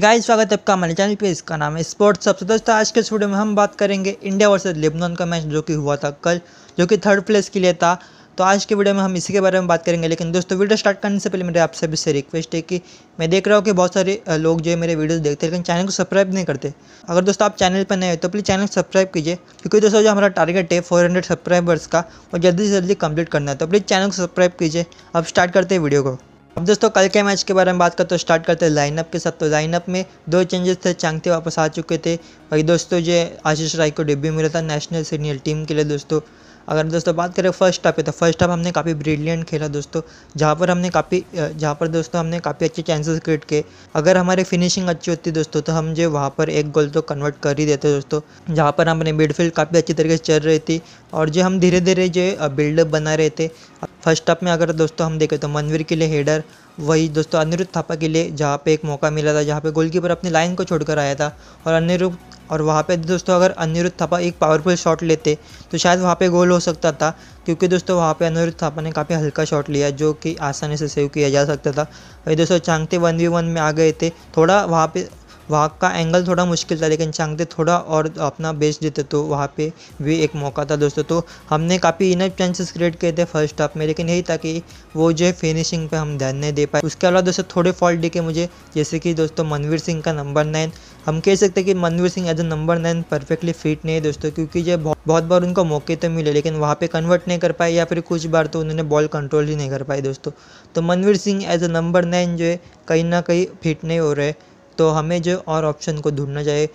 guys स्वागत है आपका हमारे चैनल पे इसका नाम है स्पोर्ट्स तो सबसे दोस्तों आज के इस वीडियो में हम बात करेंगे इंडिया वर्सेस लेबनान का मैच जो कि हुआ था कल जो कि थर्ड प्लेस के लिए था तो आज के वीडियो में हम इसी के बारे में बात करेंगे लेकिन दोस्तों वीडियो स्टार्ट करने से पहले मेरे आप सभी से रिक्वेस्ट है कि मैं देख रहा हूँ कि बहुत सारे लोग जो है मेरे वीडियोस देखते हैं लेकिन चैनल को सब्सक्राइब नहीं करते अगर दोस्तों आप चैनल पर नए हो तो प्लीज़ चैनल को सब्सक्राइब कीजिए क्योंकि दोस्तों जो हमारा टारगेट है फोर हंड्रेड सब्सक्राइबर्स का वो जल्दी से जल्दी कंप्लीट करना है तो प्लीज़ चैनल को सब्सक्राइब कीजिए अब स्टार्ट करते हैं वीडियो को अब दोस्तों कल के मैच के बारे में बात करते तो स्टार्ट करते हैं लाइनअप के साथ तो लाइनअप में दो चेंजेस थे चांगते वापस आ चुके थे वही दोस्तों जो आशीष राय को डेब्यू मिला था नेशनल सीनियर टीम के लिए दोस्तों अगर दोस्तों बात करें फर्स्ट हाफ पे तो फर्स्ट हाफ हमने काफ़ी ब्रिलियंट खेला दोस्तों जहाँ पर हमने काफ़ी जहाँ पर दोस्तों हमने काफ़ी अच्छे चांसेस क्रिएट किए अगर हमारी फिनिशिंग अच्छी होती दोस्तों तो हम जो वहाँ पर एक गोल तो कन्वर्ट कर ही देते दोस्तों जहाँ पर हमने मिडफील्ड काफ़ी अच्छी तरीके से चल रही थी और जो हम धीरे धीरे जो बिल्डअप बना रहे थे फर्स्ट हाफ में अगर दोस्तों हम देखें तो मनवीर के लिए हेडर वही दोस्तों अनिरुद्ध थापा के लिए जहाँ पे एक मौका मिला था जहाँ पे गोलकीपर अपनी लाइन को छोड़कर आया था और अनिरुद्ध और वहाँ पे दोस्तों अगर अनिरुद्ध थापा एक पावरफुल शॉट लेते तो शायद वहाँ पे गोल हो सकता था क्योंकि दोस्तों वहाँ पे अनिरुद्ध थापा ने काफ़ी हल्का शॉट लिया जो कि आसानी से सेव किया जा सकता था वही दोस्तों चांगते वन वी वन में आ गए थे थोड़ा वहाँ पे वहाँ का एंगल थोड़ा मुश्किल था लेकिन चांगते थोड़ा और अपना बेच देते तो वहाँ पे भी एक मौका था दोस्तों तो हमने काफ़ी इनफ चांसेस क्रिएट किए थे फर्स्ट हाफ में लेकिन यही था कि वो जो है फिनिशिंग पे हम ध्यान नहीं दे पाए उसके अलावा दोस्तों थोड़े फॉल्ट दिखे मुझे जैसे कि दोस्तों मनवीर सिंह का नंबर नाइन हम कह सकते हैं कि Manvir Singh as a number nine perfectly fit नहीं है दोस्तों क्योंकि जो बहुत बार उनको मौके तो मिले लेकिन वहाँ पर कन्वर्ट नहीं कर पाए या फिर कुछ बार तो उन्होंने बॉल कंट्रोल ही नहीं कर पाए दोस्तों तो Manvir Singh as a number nine जो है कहीं ना कहीं फिट नहीं हो रहे तो हमें जो और ऑप्शन को ढूंढना चाहिए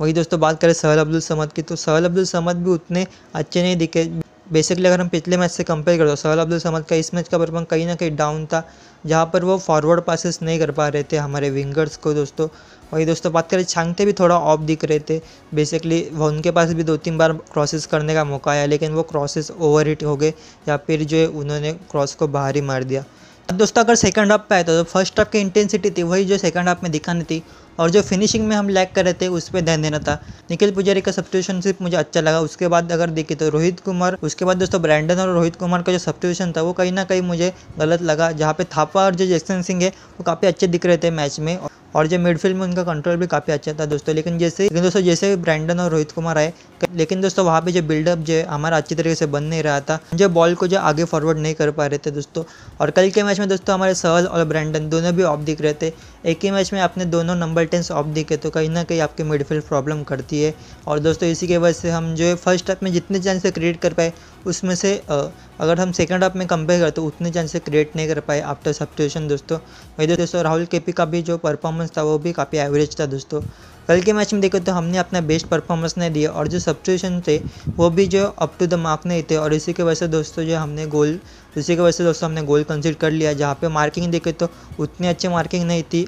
वही दोस्तों बात करें सहल अब्दुल समद की तो सहल अब्दुल समद भी उतने अच्छे नहीं दिखे बेसिकली अगर हम पिछले मैच से कंपेयर करें तो सहल अब्दुल समद का इस मैच का परफॉर्म कहीं ना कहीं डाउन था जहाँ पर वो फॉरवर्ड पासिस नहीं कर पा रहे थे हमारे विंगर्स को दोस्तों वही दोस्तों बात करें छांगते भी थोड़ा ऑफ दिख रहे थे बेसिकली उनके पास भी दो तीन बार क्रॉसेस करने का मौका आया लेकिन वो क्रॉसेस ओवर हो गए या फिर जो है उन्होंने क्रॉस को बाहर ही मार दिया दोस्तों अगर सेकंड हाफ पे आए तो फर्स्ट हाफ की इंटेंसिटी थी वही जो सेकंड हाफ में दिखानी थी और जो फिनिशिंग में हम लैक कर रहे थे उस पर ध्यान देना था निखिल पुजारी का सब्सिट्यूशन सिर्फ मुझे अच्छा लगा उसके बाद अगर देखी तो रोहित कुमार उसके बाद दोस्तों ब्रैंडन और रोहित कुमार का जो सब्सिट्यूशन था वो कहीं ना कहीं मुझे गलत लगा जहाँ पे थापा और जो जैक्सन सिंह है वो काफ़ी अच्छे दिख रहे थे मैच में और जो मिडफील्ड में उनका कंट्रोल भी काफ़ी अच्छा था दोस्तों लेकिन जैसे लेकिन दोस्तों जैसे ब्रैंडन और रोहित कुमार आए लेकिन दोस्तों वहाँ पे जो बिल्डअप जो है हमारा अच्छी तरीके से बन नहीं रहा था जो बॉल को जो आगे फॉरवर्ड नहीं कर पा रहे थे दोस्तों और कल के मैच में दोस्तों हमारे सहल और ब्रैंडन दोनों भी ऑफ दिख रहे थे एक ही मैच में अपने दोनों नंबर टेंस ऑफ दिखे तो कहीं ना कहीं आपकी मिडफील्ड प्रॉब्लम करती है और दोस्तों इसी के वजह से हम जो है फर्स्ट हाफ में जितने चांसेस क्रिएट कर पाए उसमें से अगर हम सेकंड हाफ में कंपेयर करते तो उतने चांसेस क्रिएट नहीं कर पाए आफ्टर सब्सिट्यूशन दोस्तों वही दोस्तों राहुल केपी का भी जो परफॉर्मेंस परफॉर्मेंस था वो भी काफ़ी एवरेज था दोस्तों कल के मैच में देखो तो हमने अपना बेस्ट परफॉर्मेंस नहीं दिया और जो सब्सिट्यूशन थे वो भी जो अप टू द मार्क नहीं थे और इसी के वजह से दोस्तों जो हमने गोल इसी की वजह से दोस्तों हमने गोल कंसिड कर लिया जहाँ पे मार्किंग देखे तो उतनी अच्छी मार्किंग नहीं थी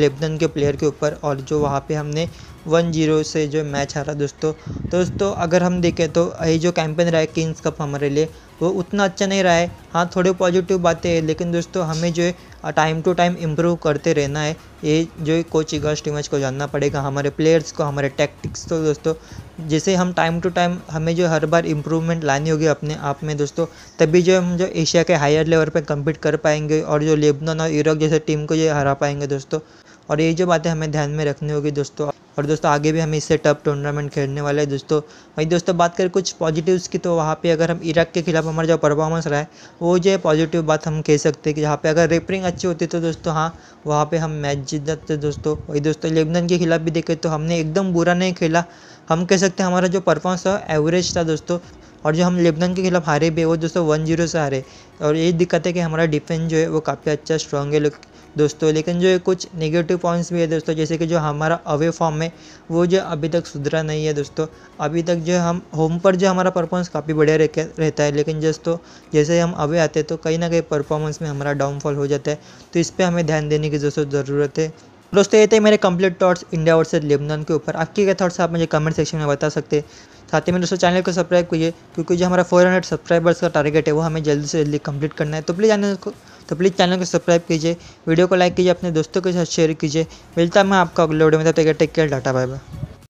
लेबनन के प्लेयर के ऊपर और जो वहाँ पे हमने वन जीरो से जो मैच हारा दोस्तों दोस्तों अगर हम देखें तो ये जो कैंपेन रहा है किंग्स कप हमारे लिए वो उतना अच्छा नहीं रहा है हाँ थोड़े पॉजिटिव बातें हैं लेकिन दोस्तों हमें जो है टाइम टू टाइम इम्प्रूव करते रहना है ये जो कोच इगर्स स्टीमच को जानना पड़ेगा था हमारे प्लेयर्स को हमारे टैक्टिक्स को दोस्तों जैसे हम टाइम टू टाइम हमें जो हर बार इम्प्रूवमेंट लानी होगी अपने आप में दोस्तों तभी जो हम जो एशिया के हायर लेवल पर कम्पीट कर पाएंगे और जो लेबनान और यूरोप जैसे टीम को जो हरा पाएंगे दोस्तों और ये जो बातें हमें ध्यान में रखनी होगी दोस्तों और दोस्तों आगे भी हम इससे टफ टूर्नामेंट खेलने वाले हैं दोस्तों वही दोस्तों बात करें कुछ पॉजिटिव्स की तो वहाँ पे अगर हम इराक के खिलाफ हमारा जो परफॉर्मेंस रहा है वो जो है पॉजिटिव बात हम कह सकते हैं कि जहाँ पे अगर रेपरिंग अच्छी होती तो दोस्तों हाँ वहाँ पर हम मैच जीत जाते दोस्तों वही दोस्तों लेबनन के खिलाफ भी देखे तो हमने एकदम बुरा नहीं खेला हम कह सकते हैं हमारा जो परफॉर्मेंस था एवरेज था दोस्तों और जो हम लेबनन के खिलाफ हारे भी वो दोस्तों वन जीरो से हारे और ये दिक्कत है कि हमारा डिफेंस जो है वो काफ़ी अच्छा स्ट्रॉन्ग है दोस्तों लेकिन जो कुछ नेगेटिव पॉइंट्स भी है दोस्तों जैसे कि जो हमारा अवे फॉर्म है वो जो अभी तक सुधरा नहीं है दोस्तों अभी तक जो हम होम पर जो हमारा परफॉर्मेंस काफ़ी बढ़िया रहता है लेकिन दोस्तों जैसे हम अवे आते हैं तो कहीं ना कहीं परफॉर्मेंस में हमारा डाउनफॉल हो जाता है तो इस पर हमें ध्यान देने की दोस्तों ज़रूरत है दोस्तों ये थे मेरे complete thoughts India versus Lebanon के ऊपर आपके क्या थॉट्स आप मुझे कमेंट सेक्शन में बता सकते हैं साथ ही में दोस्तों चैनल को सब्सक्राइब कीजिए क्योंकि जो हमारा 400 सब्सक्राइबर्स का टारगेट है वो हमें जल्दी से जल्दी कंप्लीट करना है तो प्लीज़ चैनल को तो प्लीज़ चैनल को सब्सक्राइब कीजिए वीडियो को लाइक कीजिए अपने दोस्तों के साथ शेयर कीजिए मिलता है मैं आपका अगले वीडियो में तब तक टेक केयर डाटा बाय बाय